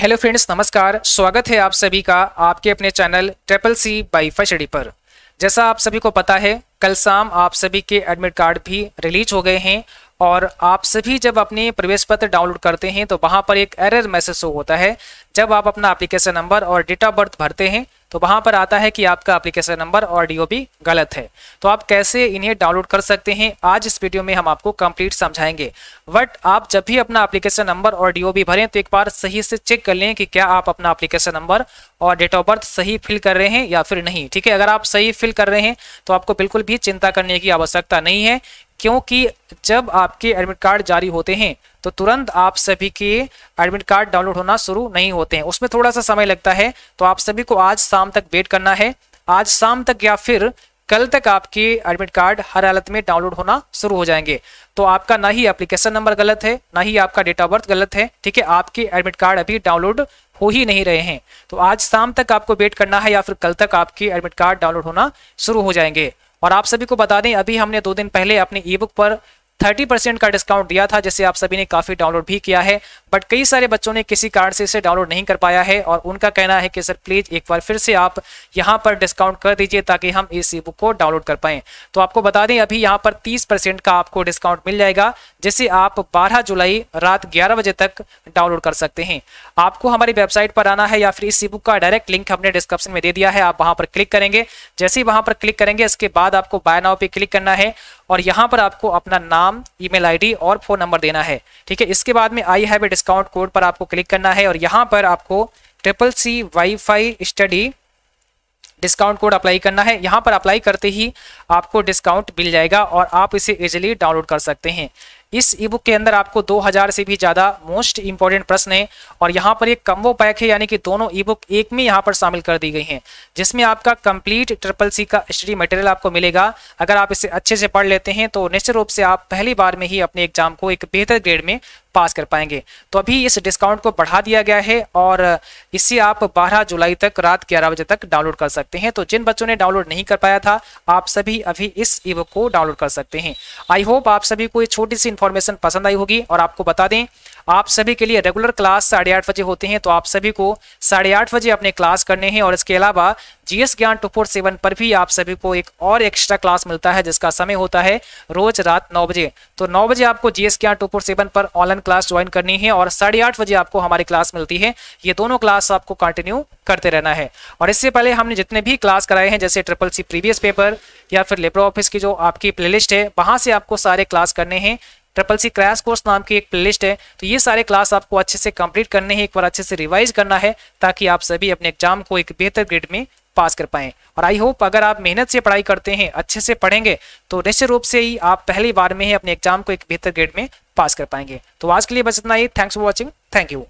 hello friends नमस्कार स्वागत है आप सभी का आपके अपने चैनल ट्रिपल सी बाई फी पर जैसा आप सभी को पता है कल शाम आप सभी के एडमिट कार्ड भी रिलीज हो गए हैं और आप सभी जब अपने प्रवेश पत्र डाउनलोड करते हैं तो वहां पर एक एरर मैसेज होता है जब आप अपना एप्लीकेशन नंबर और डेट ऑफ बर्थ भरते हैं तो वहां पर आता है कि आपका अप्लीकेशन नंबर और डी गलत है तो आप कैसे इन्हें डाउनलोड कर सकते हैं आज इस वीडियो में हम आपको कंप्लीट समझाएंगे बट आप जब भी अपना अप्लीकेशन नंबर और डी भरें तो एक बार सही से चेक कर लें कि क्या आप अपना एप्लीकेशन नंबर और डेट ऑफ बर्थ सही फिल कर रहे हैं या फिर नहीं ठीक है अगर आप सही फिल कर रहे हैं तो आपको बिल्कुल भी चिंता करने की आवश्यकता नहीं है क्योंकि जब आपके एडमिट कार्ड जारी होते हैं तो तुरंत आप सभी के एडमिट कार्ड डाउनलोड होना शुरू नहीं होते हैं उसमें थोड़ा सा समय लगता है तो आप सभी को आज शाम तक वेट करना है आज शाम तक या फिर कल तक आपके एडमिट कार्ड हर हालत में डाउनलोड होना शुरू हो जाएंगे तो आपका ना ही एप्लीकेशन नंबर गलत है ना ही आपका डेट ऑफ बर्थ गलत है ठीक है आपके एडमिट कार्ड अभी डाउनलोड हो ही नहीं रहे हैं तो आज शाम तक आपको वेट करना है या फिर कल तक आपके एडमिट कार्ड डाउनलोड होना शुरू हो जाएंगे और आप सभी को बता दें अभी हमने दो दिन पहले अपने ई बुक पर थर्टी परसेंट का डिस्काउंट दिया था जिसे आप सभी ने काफ़ी डाउनलोड भी किया है बट कई सारे बच्चों ने किसी कारण से इसे डाउनलोड नहीं कर पाया है और उनका कहना है कि सर प्लीज़ एक बार फिर से आप यहाँ पर डिस्काउंट कर दीजिए ताकि हम इस ई बुक को डाउनलोड कर पाए तो आपको बता दें अभी यहाँ पर तीस का आपको डिस्काउंट मिल जाएगा जिसे आप बारह जुलाई रात ग्यारह बजे तक डाउनलोड कर सकते हैं आपको हमारी वेबसाइट पर आना है या फिर इस ई बुक का डायरेक्ट लिंक हमने डिस्क्रिप्शन में दे दिया है आप वहां पर क्लिक करेंगे जैसे ही वहां पर क्लिक करेंगे इसके बाद आपको बाय नाव पे क्लिक करना है और यहां पर आपको अपना नाम नाम ईमेल आईडी और फोन नंबर देना है ठीक है इसके बाद में I have a discount code पर आपको क्लिक करना है और यहाँ पर आपको ट्रिपल सी फाई स्टडी डिस्काउंट कोड अप्लाई करना है यहाँ पर अप्लाई करते ही आपको डिस्काउंट मिल जाएगा और आप इसे इजिली डाउनलोड कर सकते हैं इस ई बुक के अंदर आपको 2000 से भी ज़्यादा मोस्ट इंपॉर्टेंट प्रश्न है और यहाँ पर एक कम्बो पैक है यानी कि दोनों ई बुक एक में यहाँ पर शामिल कर दी गई हैं जिसमें आपका कंप्लीट ट्रिपल सी का स्टडी मटेरियल आपको मिलेगा अगर आप इसे अच्छे से पढ़ लेते हैं तो निश्चित रूप से आप पहली बार में ही अपने एग्जाम को एक बेहतर ग्रेड में पास कर पाएंगे तो अभी इस डिस्काउंट को बढ़ा दिया गया है और इसे आप 12 जुलाई तक रात ग्यारह बजे तक डाउनलोड कर सकते हैं तो जिन बच्चों ने डाउनलोड नहीं कर पाया था आप सभी अभी इस ई को डाउनलोड कर सकते हैं आई होप आप सभी को ये छोटी सी इन्फॉर्मेशन पसंद आई होगी और आपको बता दें आप सभी के लिए रेगुलर क्लास साढ़े आठ बजे होते हैं तो आप सभी को साढ़े आठ बजे अपने क्लास करने हैं और इसके अलावा जीएस ज्ञान टू फोर सेवन पर भी आप सभी को एक और एक्स्ट्रा क्लास मिलता है जिसका समय होता है रोज रात नौ बजे तो नौ बजे आपको जीएस ज्ञान टू फोर सेवन पर ऑनलाइन क्लास ज्वाइन करनी है और साढ़े आठ बजे आपको हमारी क्लास मिलती है ये दोनों क्लास आपको कंटिन्यू करते रहना है और इससे पहले हमने जितने भी क्लास कराए हैं जैसे ट्रिपल सी प्रीवियस पेपर या फिर लेबर ऑफिस की जो आपकी प्ले है वहाँ से आपको सारे क्लास करने हैं ट्रिपल सी क्रैश कोर्स नाम की एक प्लेलिस्ट है तो ये सारे क्लास आपको अच्छे से कंप्लीट करने हैं एक बार अच्छे से रिवाइज करना है ताकि आप सभी अपने एग्जाम को एक बेहतर ग्रेड में पास कर पाए और आई होप अगर आप मेहनत से पढ़ाई करते हैं अच्छे से पढ़ेंगे तो निश्चित रूप से ही आप पहली बार में ही अपने एग्जाम को एक बेहतर ग्रेड में पास कर पाएंगे तो आज के लिए बस इतना ही thanks for watching thank you